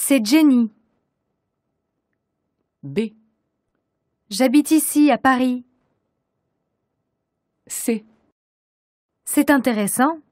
C'est Jenny. B. J'habite ici, à Paris. C. C'est intéressant.